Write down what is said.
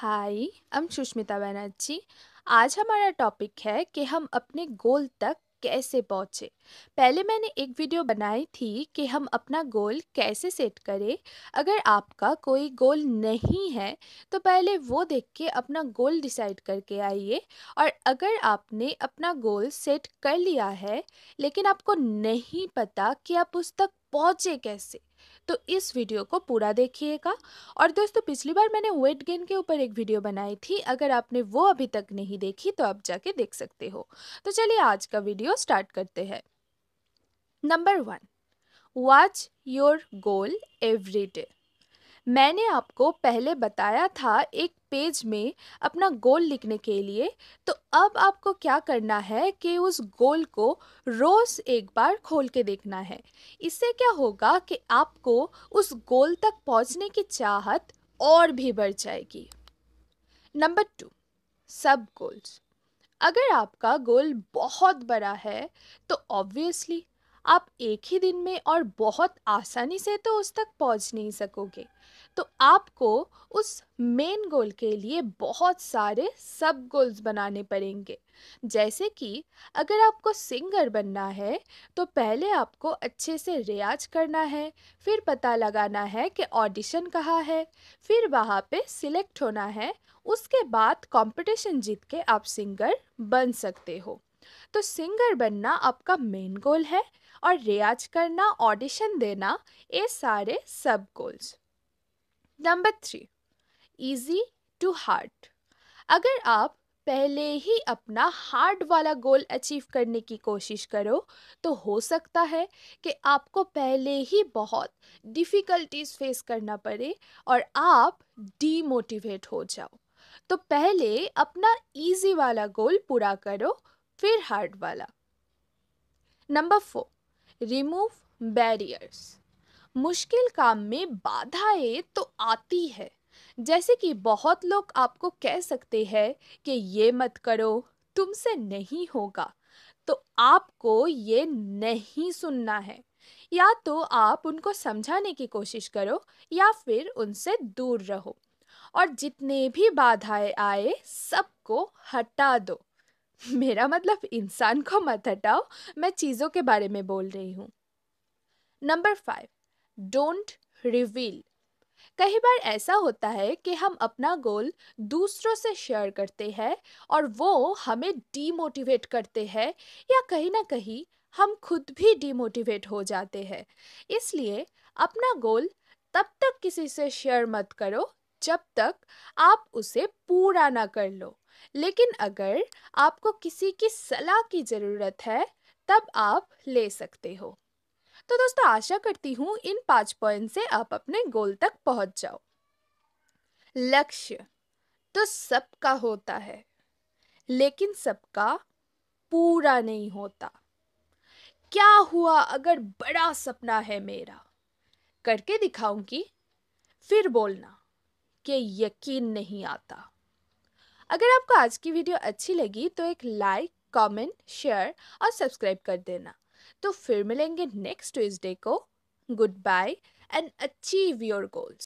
हाय हम सुष्मिता बनर्जी आज हमारा टॉपिक है कि हम अपने गोल तक कैसे पहुँचे पहले मैंने एक वीडियो बनाई थी कि हम अपना गोल कैसे सेट करें अगर आपका कोई गोल नहीं है तो पहले वो देख के अपना गोल डिसाइड करके आइए और अगर आपने अपना गोल सेट कर लिया है लेकिन आपको नहीं पता कि आप उस तक पहुँचे कैसे तो इस वीडियो को पूरा देखिएगा और दोस्तों पिछली बार मैंने वेट गेन के ऊपर एक वीडियो बनाई थी अगर आपने वो अभी तक नहीं देखी तो आप जाके देख सकते हो तो चलिए आज का वीडियो स्टार्ट करते हैं number one watch your goal every day मैंने आपको पहले बताया था एक पेज में अपना गोल लिखने के लिए तो अब आपको क्या करना है कि उस गोल को रोज़ एक बार खोल के देखना है इससे क्या होगा कि आपको उस गोल तक पहुंचने की चाहत और भी बढ़ जाएगी नंबर टू सब गोल्स अगर आपका गोल बहुत बड़ा है तो ऑब्वियसली आप एक ही दिन में और बहुत आसानी से तो उस तक पहुंच नहीं सकोगे तो आपको उस मेन गोल के लिए बहुत सारे सब गोल्स बनाने पड़ेंगे जैसे कि अगर आपको सिंगर बनना है तो पहले आपको अच्छे से रियाज करना है फिर पता लगाना है कि ऑडिशन कहाँ है फिर वहाँ पे सिलेक्ट होना है उसके बाद कंपटीशन जीत के आप सिंगर बन सकते हो तो सिंगर बनना आपका मेन गोल है और रियाज करना ऑडिशन देना ये सारे सब goals number three easy to hard अगर आप पहले ही अपना हार्ड वाला गोल अचीव करने की कोशिश करो तो हो सकता है कि आपको पहले ही बहुत डिफ़िकल्टीज फेस करना पड़े और आप डीमोटिवेट हो जाओ तो पहले अपना इजी वाला गोल पूरा करो फिर हार्ड वाला नंबर फोर रिमूव बैरियर्स मुश्किल काम में बाधाएं तो आती है जैसे कि बहुत लोग आपको कह सकते हैं कि ये मत करो तुमसे नहीं होगा तो आपको ये नहीं सुनना है या तो आप उनको समझाने की कोशिश करो या फिर उनसे दूर रहो और जितने भी बाधाएं आए सबको हटा दो मेरा मतलब इंसान को मत हटाओ मैं चीज़ों के बारे में बोल रही हूँ नंबर फाइव डोंट रिवील कई बार ऐसा होता है कि हम अपना गोल दूसरों से शेयर करते हैं और वो हमें डीमोटिवेट करते हैं या कहीं ना कहीं हम खुद भी डीमोटिवेट हो जाते हैं इसलिए अपना गोल तब तक किसी से शेयर मत करो जब तक आप उसे पूरा ना कर लो लेकिन अगर आपको किसी की सलाह की ज़रूरत है तब आप ले सकते हो तो दोस्तों आशा करती हूँ इन पांच पॉइंट से आप अपने गोल तक पहुँच जाओ लक्ष्य तो सबका होता है लेकिन सबका पूरा नहीं होता क्या हुआ अगर बड़ा सपना है मेरा करके दिखाऊंगी फिर बोलना कि यकीन नहीं आता अगर आपको आज की वीडियो अच्छी लगी तो एक लाइक कमेंट, शेयर और सब्सक्राइब कर देना तो फिर मिलेंगे नेक्स्ट ट्यूजडे को good bye and achieve your goals